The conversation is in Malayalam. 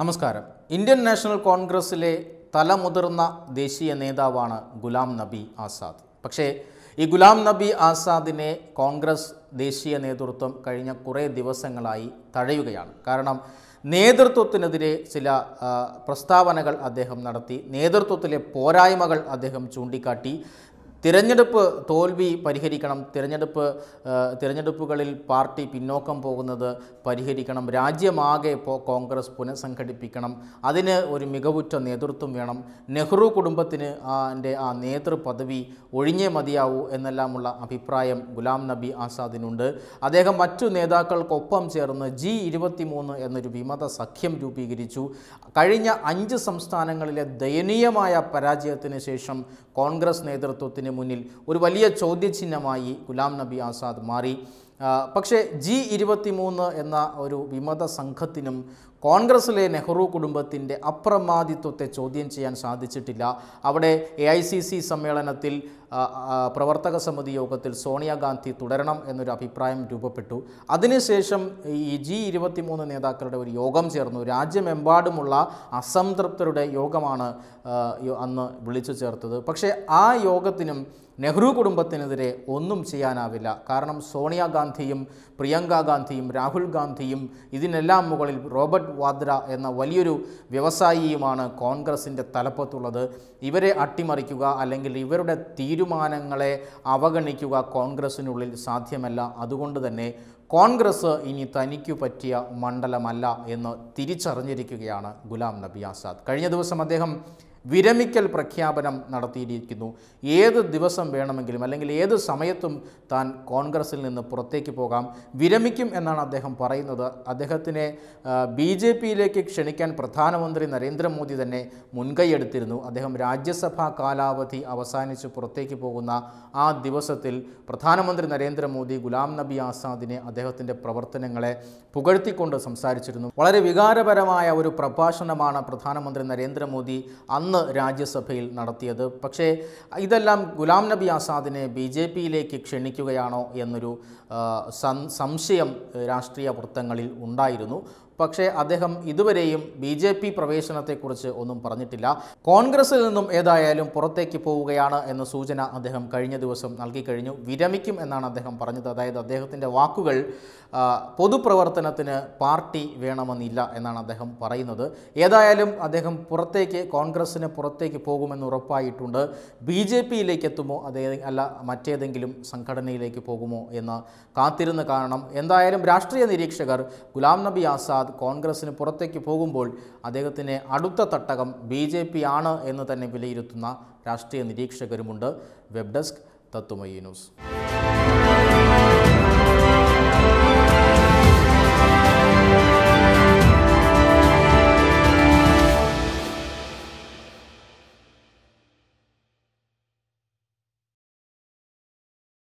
നമസ്കാരം ഇന്ത്യൻ നാഷണൽ കോൺഗ്രസ്സിലെ തലമുതിർന്ന ദേശീയ നേതാവാണ് ഗുലാം നബി ആസാദ് പക്ഷേ ഈ ഗുലാം നബി ആസാദിനെ കോൺഗ്രസ് ദേശീയ നേതൃത്വം കഴിഞ്ഞ കുറേ ദിവസങ്ങളായി തഴയുകയാണ് കാരണം നേതൃത്വത്തിനെതിരെ ചില പ്രസ്താവനകൾ അദ്ദേഹം നടത്തി നേതൃത്വത്തിലെ പോരായ്മകൾ അദ്ദേഹം ചൂണ്ടിക്കാട്ടി തിരഞ്ഞെടുപ്പ് തോൽവി പരിഹരിക്കണം തിരഞ്ഞെടുപ്പ് തിരഞ്ഞെടുപ്പുകളിൽ പാർട്ടി പിന്നോക്കം പോകുന്നത് പരിഹരിക്കണം രാജ്യമാകെ ഇപ്പോൾ കോൺഗ്രസ് പുനഃസംഘടിപ്പിക്കണം അതിന് ഒരു മികവുറ്റ നേതൃത്വം വേണം നെഹ്റു കുടുംബത്തിന് എൻ്റെ ആ നേതൃപദവി ഒഴിഞ്ഞേ മതിയാവൂ എന്നെല്ലാമുള്ള അഭിപ്രായം ഗുലാം നബി ആസാദിനുണ്ട് അദ്ദേഹം മറ്റു നേതാക്കൾക്കൊപ്പം ചേർന്ന് ജി മൂന്ന് എന്നൊരു വിമത സഖ്യം രൂപീകരിച്ചു കഴിഞ്ഞ അഞ്ച് സംസ്ഥാനങ്ങളിലെ ദയനീയമായ പരാജയത്തിന് ശേഷം കോൺഗ്രസ് നേതൃത്വത്തിന് സമൂഹത്തിന് മുന്നിൽ ഒരു വലിയ ചോദ്യചിഹ്നമായി ഗുലാം നബി ആസാദ് മാറി പക്ഷേ ജി മൂന്ന് എന്ന ഒരു വിമത സംഘത്തിനും കോൺഗ്രസ്സിലെ നെഹ്റു കുടുംബത്തിൻ്റെ അപ്രമാദിത്വത്തെ ചോദ്യം ചെയ്യാൻ സാധിച്ചിട്ടില്ല അവിടെ എ ഐ സി സി സമ്മേളനത്തിൽ പ്രവർത്തക സമിതി യോഗത്തിൽ സോണിയാഗാന്ധി തുടരണം എന്നൊരു അഭിപ്രായം രൂപപ്പെട്ടു അതിനുശേഷം ഈ ജി മൂന്ന് നേതാക്കളുടെ ഒരു യോഗം ചേർന്നു രാജ്യമെമ്പാടുമുള്ള അസംതൃപ്തരുടെ യോഗമാണ് അന്ന് വിളിച്ചു ചേർത്തത് പക്ഷേ ആ യോഗത്തിനും നെഹ്റു കുടുംബത്തിനെതിരെ ഒന്നും ചെയ്യാനാവില്ല കാരണം സോണിയാഗാന്ധിയും പ്രിയങ്ക ഗാന്ധിയും രാഹുൽ ഗാന്ധിയും ഇതിനെല്ലാം മുകളിൽ റോബർട്ട് വാദ്ര എന്ന വലിയൊരു വ്യവസായിയുമാണ് കോൺഗ്രസിൻ്റെ തലപ്പത്തുള്ളത് ഇവരെ അട്ടിമറിക്കുക അല്ലെങ്കിൽ ഇവരുടെ തീരുമാനങ്ങളെ അവഗണിക്കുക കോൺഗ്രസിനുള്ളിൽ സാധ്യമല്ല അതുകൊണ്ട് തന്നെ കോൺഗ്രസ് ഇനി തനിക്കു പറ്റിയ മണ്ഡലമല്ല എന്ന് തിരിച്ചറിഞ്ഞിരിക്കുകയാണ് ഗുലാം നബി ആസാദ് കഴിഞ്ഞ ദിവസം അദ്ദേഹം വിരമിക്കൽ പ്രഖ്യാപനം നടത്തിയിരിക്കുന്നു ഏത് ദിവസം വേണമെങ്കിലും അല്ലെങ്കിൽ ഏത് സമയത്തും താൻ കോൺഗ്രസിൽ നിന്ന് പുറത്തേക്ക് പോകാം വിരമിക്കും എന്നാണ് അദ്ദേഹം പറയുന്നത് അദ്ദേഹത്തിനെ ബി ജെ പിയിലേക്ക് ക്ഷണിക്കാൻ പ്രധാനമന്ത്രി നരേന്ദ്രമോദി തന്നെ മുൻകൈയെടുത്തിരുന്നു അദ്ദേഹം രാജ്യസഭാ കാലാവധി അവസാനിച്ച് പുറത്തേക്ക് പോകുന്ന ആ ദിവസത്തിൽ പ്രധാനമന്ത്രി നരേന്ദ്രമോദി ഗുലാം നബി ആസാദിനെ അദ്ദേഹത്തിൻ്റെ പ്രവർത്തനങ്ങളെ പുകഴ്ത്തിക്കൊണ്ട് സംസാരിച്ചിരുന്നു വളരെ വികാരപരമായ ഒരു പ്രഭാഷണമാണ് പ്രധാനമന്ത്രി നരേന്ദ്രമോദി അന്ന് രാജ്യസഭയിൽ നടത്തിയത് പക്ഷേ ഇതെല്ലാം ഗുലാം നബി ആസാദിനെ ബി ജെ പിയിലേക്ക് ക്ഷണിക്കുകയാണോ എന്നൊരു സംശയം രാഷ്ട്രീയ വൃത്തങ്ങളിൽ ഉണ്ടായിരുന്നു പക്ഷേ അദ്ദേഹം ഇതുവരെയും ബി ജെ പി പ്രവേശനത്തെക്കുറിച്ച് ഒന്നും പറഞ്ഞിട്ടില്ല കോൺഗ്രസിൽ നിന്നും ഏതായാലും പുറത്തേക്ക് പോവുകയാണ് എന്ന സൂചന അദ്ദേഹം കഴിഞ്ഞ ദിവസം നൽകിക്കഴിഞ്ഞു വിരമിക്കും എന്നാണ് അദ്ദേഹം പറഞ്ഞത് അതായത് അദ്ദേഹത്തിൻ്റെ വാക്കുകൾ പൊതുപ്രവർത്തനത്തിന് പാർട്ടി വേണമെന്നില്ല എന്നാണ് അദ്ദേഹം പറയുന്നത് ഏതായാലും അദ്ദേഹം പുറത്തേക്ക് കോൺഗ്രസ്സിന് പുറത്തേക്ക് പോകുമെന്ന് ഉറപ്പായിട്ടുണ്ട് ബി ജെ പിയിലേക്ക് എത്തുമോ അതേ അല്ല മറ്റേതെങ്കിലും സംഘടനയിലേക്ക് പോകുമോ എന്ന് കാത്തിരുന്ന് കാണണം എന്തായാലും രാഷ്ട്രീയ നിരീക്ഷകർ ഗുലാം നബി ആസാദ് പ്രസാദ് കോൺഗ്രസിന് പുറത്തേക്ക് പോകുമ്പോൾ അദ്ദേഹത്തിന് അടുത്ത തട്ടകം ബി ജെ പി ആണ് എന്ന് തന്നെ വിലയിരുത്തുന്ന രാഷ്ട്രീയ നിരീക്ഷകരുമുണ്ട് വെബ് ഡെസ്ക് തത്തുമയി ന്യൂസ്